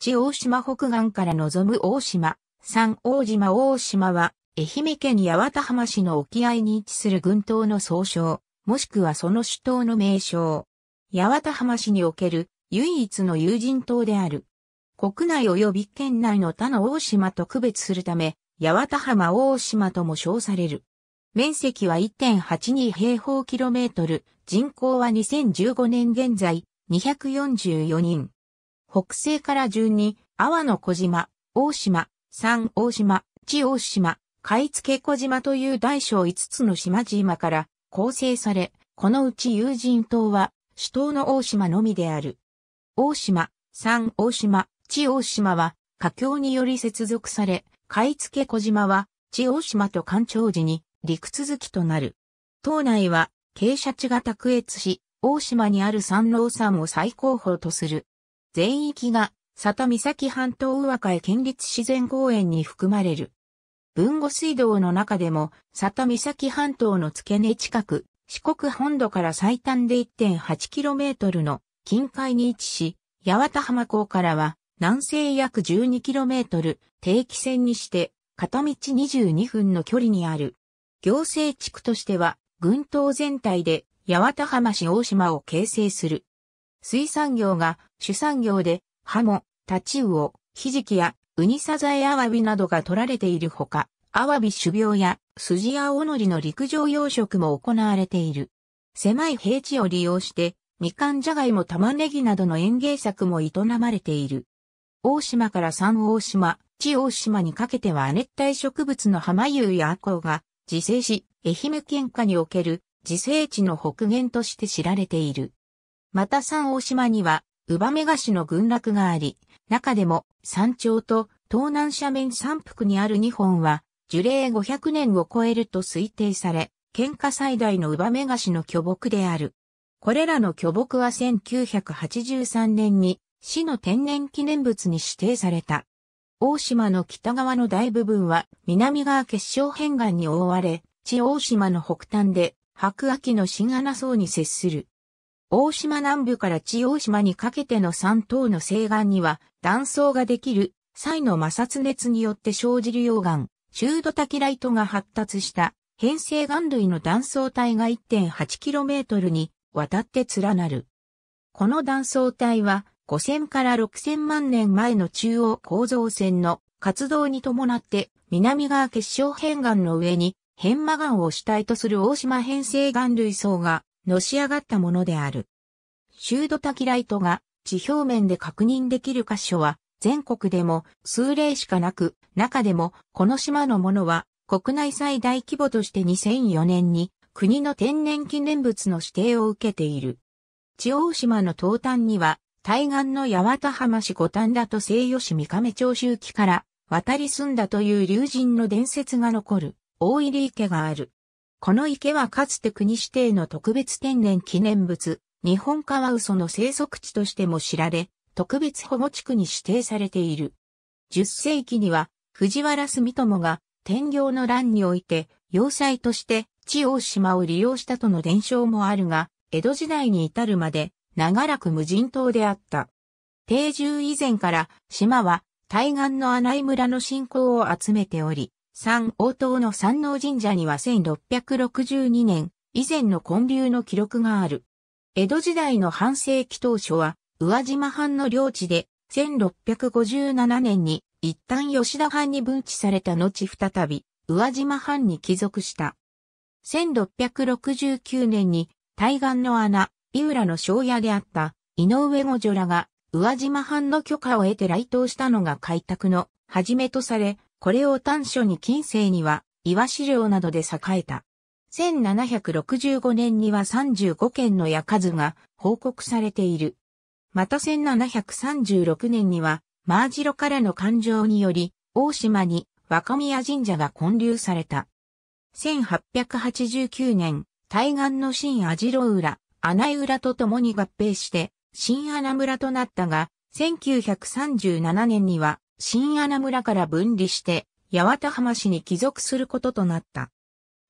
地大島北岸から望む大島、三大島大島は、愛媛県八幡浜市の沖合に位置する群島の総称、もしくはその首島の名称。八幡浜市における唯一の有人島である。国内及び県内の他の大島と区別するため、八幡浜大島とも称される。面積は1.82平方キロメートル、人口は2015年現在244人。北西から順に、阿波の小島、大島、三大島、地大島、貝付小島という大小5つの島々から構成され、このうち友人島は、主島の大島のみである。大島、三大島、地大島は、華橋により接続され、貝付小島は、地大島と干潮時に陸続きとなる。島内は、傾斜地が卓越し、大島にある山王山を最高峰とする全域が里岬半島上海県立自然公園に含まれる。文後水道の中でも里岬半島の付け根近く、四国本土から最短で 1.8km の近海に位置し、八幡浜港からは南西約 12km 定期船にして片道22分の距離にある。行政地区としては、群島全体で八幡浜市大島を形成する。水産業が主産業で、ハモ、タチウオ、ヒジキやウニサザエアワビなどが取られているほか、アワビ種苗やスジアオノリの陸上養殖も行われている。狭い平地を利用して、みかんじゃがいも玉ねぎなどの園芸作も営まれている。大島から三大島、地大島にかけては熱帯植物の浜湯やアコウが自生し、愛媛県下における自生地の北限として知られている。また三大島には、ウバメガシの群落があり、中でも山頂と東南斜面山腹にある2本は、樹齢500年を超えると推定され、県下最大のウバメガシの巨木である。これらの巨木は1983年に市の天然記念物に指定された。大島の北側の大部分は南側結晶片岩に覆われ、地大島の北端で白秋の新穴層に接する。大島南部から地大島にかけての三島の西岸には断層ができる際の摩擦熱によって生じる溶岩、中土滝ライトが発達した変成岩類の断層帯が 1.8km にわたって連なる。この断層帯は5000から6000万年前の中央構造線の活動に伴って南側結晶片岩の上に変魔岩を主体とする大島変成岩類層がのし上がったものである。シュードタキライトが地表面で確認できる箇所は全国でも数例しかなく、中でもこの島のものは国内最大規模として2004年に国の天然記念物の指定を受けている。地方島の東端には対岸の八幡浜市五反田と西予市三亀町周期から渡り住んだという竜神の伝説が残る大入池がある。この池はかつて国指定の特別天然記念物、日本カワウソの生息地としても知られ、特別保護地区に指定されている。10世紀には藤原住友が天行の乱において要塞として地方島を利用したとの伝承もあるが、江戸時代に至るまで長らく無人島であった。定住以前から島は対岸の穴井村の信仰を集めており、三応答の山王神社には1662年以前の建立の記録がある。江戸時代の半世紀当初は宇和島藩の領地で1657年に一旦吉田藩に分置された後再び宇和島藩に帰属した。1669年に対岸の穴、井浦の庄屋であった井上五女らが宇和島藩の許可を得て来島したのが開拓の始めとされ、これを短所に近世には、岩資料などで栄えた。1765年には35件の矢数が報告されている。また1736年には、マージロからの感情により、大島に若宮神社が建立された。1889年、対岸の新網代浦、穴井浦と共に合併して、新穴村となったが、1937年には新穴村から分離して、八幡浜市に帰属することとなった。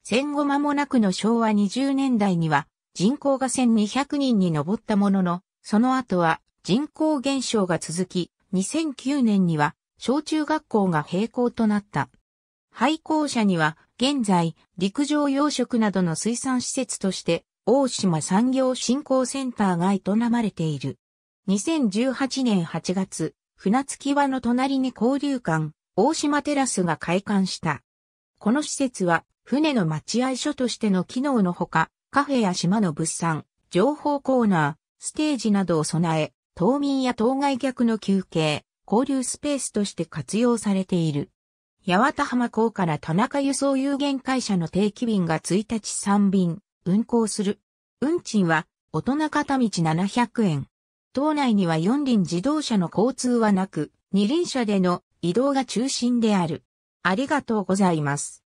戦後間もなくの昭和20年代には、人口が1200人に上ったものの、その後は人口減少が続き、2009年には小中学校が閉校となった。廃校舎には現在陸上養殖などの水産施設として大島産業振興センターが営まれている。2018年8月、船着き場の隣に交流館、大島テラスが開館した。この施設は、船の待合所としての機能のほか、カフェや島の物産、情報コーナー、ステージなどを備え、島民や当該客の休憩、交流スペースとして活用されている。八幡浜港から田中輸送有限会社の定期便が1日3便、運行する。運賃は、大人片道700円。島内には4輪自動車の交通はなく、2輪車での移動が中心である。ありがとうございます。